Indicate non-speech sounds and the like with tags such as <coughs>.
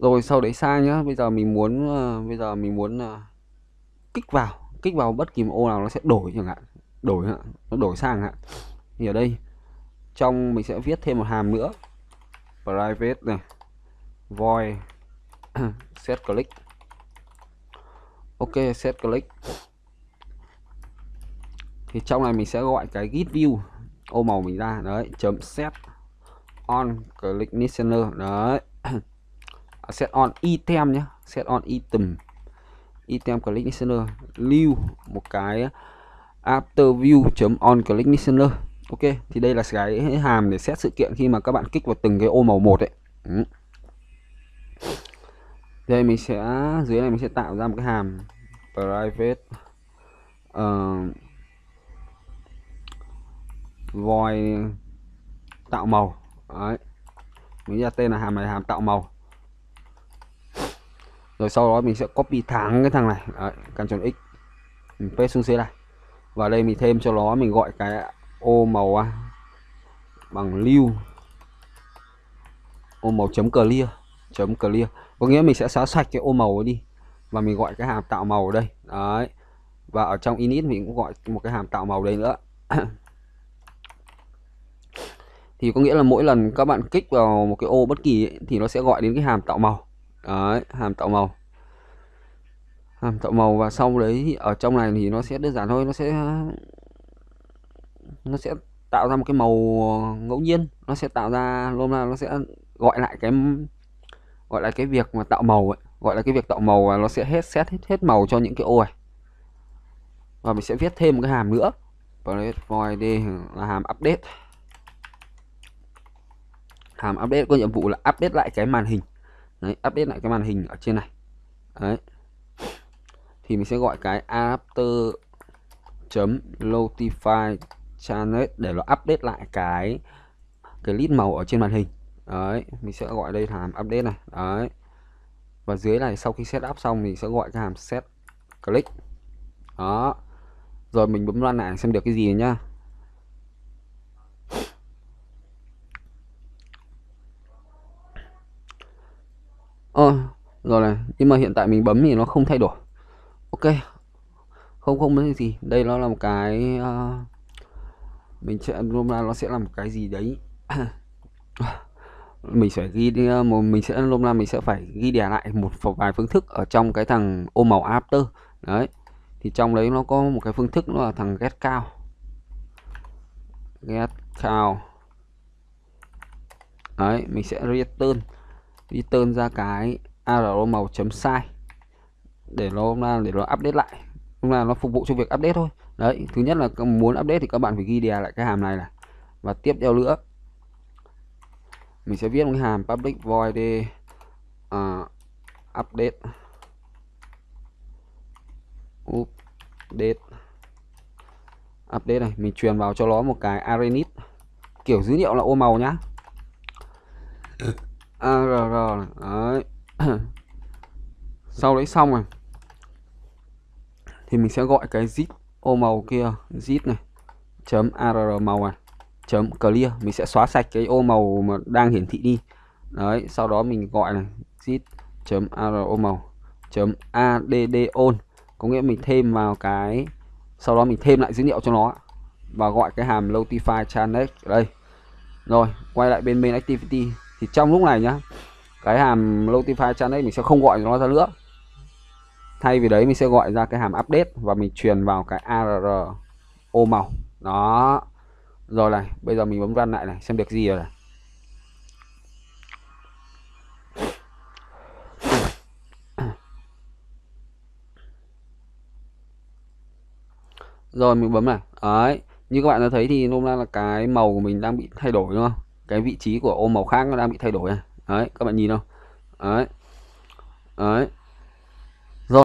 rồi sau đấy sang nhá bây giờ mình muốn ờ, bây giờ mình muốn ờ, kích vào kích vào bất kỳ ô nào nó sẽ đổi chẳng hạn đổi nó đổi sang hạn thì ở đây trong mình sẽ viết thêm một hàm nữa private này void <clears throat> set click ok set click thì trong này mình sẽ gọi cái git view ô màu mình ra đấy chấm set on click listener đấy <clears throat> set on item nhé set on item item click listener lưu một cái after view chấm on click listener ok thì đây là cái hàm để xét sự kiện khi mà các bạn kích vào từng cái ô màu một đấy. đây mình sẽ dưới này mình sẽ tạo ra một cái hàm private uh, void tạo màu Đấy. mình ra tên là hàm này hàm tạo màu rồi sau đó mình sẽ copy thẳng cái thằng này Đấy, Ctrl X mình paste xuống dưới này và đây mình thêm cho nó mình gọi cái ô màu bằng lưu ô màu chấm clear chấm clear có nghĩa mình sẽ xóa sạch cái ô màu đi và mình gọi cái hàm tạo màu ở đây đấy và ở trong init mình cũng gọi một cái hàm tạo màu đây nữa <coughs> thì có nghĩa là mỗi lần các bạn kích vào một cái ô bất kỳ ấy, thì nó sẽ gọi đến cái hàm tạo màu đấy, hàm tạo màu hàm tạo màu và sau đấy ở trong này thì nó sẽ đơn giản thôi nó sẽ nó sẽ tạo ra một cái màu ngẫu nhiên nó sẽ tạo ra luôn là nó sẽ gọi lại cái gọi là cái việc mà tạo màu ấy. gọi là cái việc tạo màu và nó sẽ hết xét hết hết màu cho những cái ô này và mình sẽ viết thêm một cái hàm nữa void là hàm update hàm update có nhiệm vụ là update lại cái màn hình đấy update lại cái màn hình ở trên này đấy thì mình sẽ gọi cái after chấm notify channel để nó update lại cái cái list màu ở trên màn hình đấy mình sẽ gọi đây hàm update này đấy và dưới này sau khi setup xong mình sẽ gọi cái hàm set click đó rồi mình bấm loan lại xem được cái gì nhá ờ, rồi này nhưng mà hiện tại mình bấm thì nó không thay đổi ok không không vấn gì đây nó là một cái uh, mình sẽ hôm nay nó sẽ là một cái gì đấy <coughs> mình sẽ ghi ờ, một mình sẽ hôm nay mình sẽ phải ghi đè lại một vài phương thức ở trong cái thằng ô màu after đấy thì trong đấy nó có một cái phương thức nó là thằng get cao get cao đấy mình sẽ return return ra cái arrow màu chấm sai để nó để nó update lại lúc nào nó phục vụ cho việc update thôi đấy thứ nhất là muốn update thì các bạn phải ghi đè lại cái hàm này này và tiếp theo nữa mình sẽ viết một cái hàm public void đi, uh, update update update này mình truyền vào cho nó một cái arenit kiểu dữ liệu là ô màu nhá arr à, này. Đấy. sau đấy xong rồi thì mình sẽ gọi cái zip ô màu kia zip này chấm arr màu này chấm clear mình sẽ xóa sạch cái ô màu mà đang hiển thị đi đấy sau đó mình gọi này zip chấm arr màu chấm add on có nghĩa mình thêm vào cái sau đó mình thêm lại dữ liệu cho nó và gọi cái hàm notify channel đây rồi quay lại bên main activity thì trong lúc này nhá cái hàm notify channel ấy mình sẽ không gọi nó ra nữa thay vì đấy mình sẽ gọi ra cái hàm update và mình truyền vào cái arr ô màu đó rồi này bây giờ mình bấm run lại này xem được gì rồi này rồi mình bấm này đấy như các bạn đã thấy thì nôm na là cái màu của mình đang bị thay đổi đúng không cái vị trí của ô màu khác nó đang bị thay đổi này đấy các bạn nhìn không đấy đấy